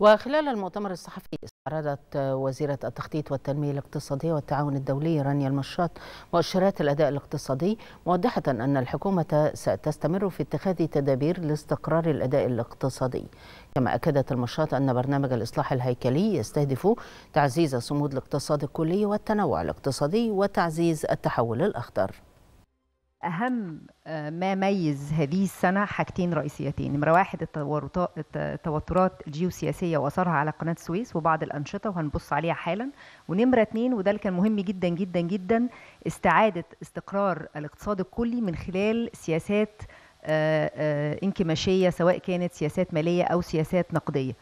وخلال المؤتمر الصحفي استعرضت وزيرة التخطيط والتنمية الاقتصادية والتعاون الدولي رانيا المشاط مؤشرات الأداء الاقتصادي موضحة أن الحكومة ستستمر في اتخاذ تدابير لاستقرار الأداء الاقتصادي كما أكدت المشاط أن برنامج الإصلاح الهيكلي يستهدف تعزيز الصمود الاقتصادي الكلي والتنوع الاقتصادي وتعزيز التحول الأخضر اهم آه، ما ميز هذه السنه حاجتين رئيسيتين نمره واحد التوترات الجيوسياسيه واثرها على قناه السويس وبعض الانشطه وهنبص عليها حالا ونمره اثنين وده اللي كان مهم جدا جدا جدا استعاده استقرار الاقتصاد الكلي من خلال سياسات آه، آه، انكماشيه سواء كانت سياسات ماليه او سياسات نقديه